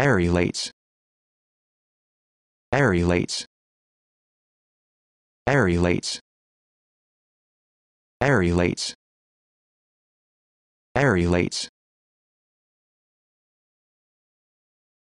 aerolates aerolates aerolates aerolates aerolates